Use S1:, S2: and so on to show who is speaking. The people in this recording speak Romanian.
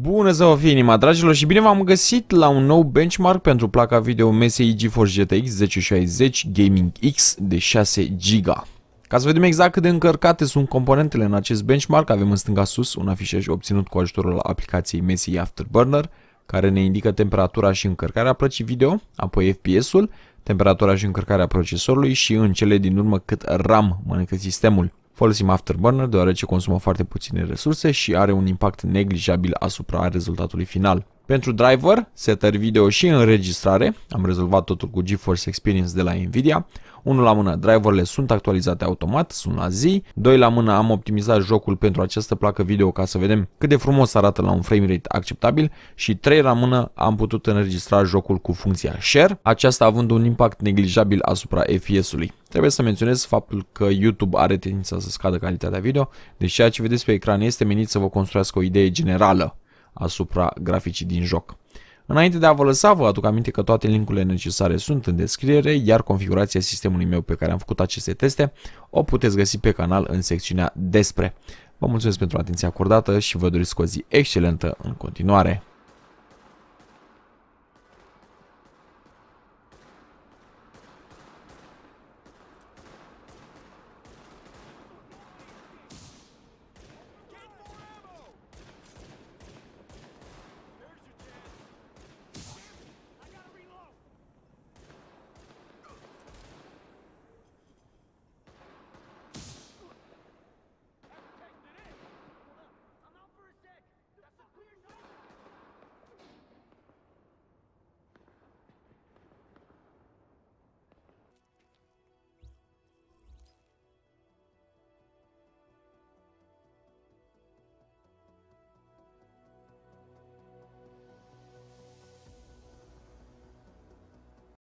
S1: Bună ziua, fie inima, dragilor, și bine v-am găsit la un nou benchmark pentru placa video MSI GeForce GTX 1060 Gaming X de 6 GB. Ca să vedem exact cât de încărcate sunt componentele în acest benchmark, avem în stânga sus un afișaj obținut cu ajutorul aplicației MSI Afterburner, care ne indică temperatura și încărcarea plăcii video, apoi FPS-ul, temperatura și încărcarea procesorului și în cele din urmă cât RAM mănâncă sistemul. Folosim Afterburner deoarece consumă foarte puține resurse și are un impact neglijabil asupra rezultatului final. Pentru driver, setări video și înregistrare, am rezolvat totul cu GeForce Experience de la Nvidia. Unul la mână, driverele sunt actualizate automat, sunt la zi. Doi la mână, am optimizat jocul pentru această placă video ca să vedem cât de frumos arată la un framerate acceptabil. Și trei la mână, am putut înregistra jocul cu funcția Share, aceasta având un impact neglijabil asupra FPS-ului. Trebuie să menționez faptul că YouTube are tendința să scadă calitatea video, deși ceea ce vedeți pe ecran este menit să vă construiască o idee generală asupra graficii din joc. Înainte de a vă lăsa, vă aduc aminte că toate linkurile necesare sunt în descriere, iar configurația sistemului meu pe care am făcut aceste teste o puteți găsi pe canal în secțiunea Despre. Vă mulțumesc pentru atenția acordată și vă doresc o zi excelentă în continuare!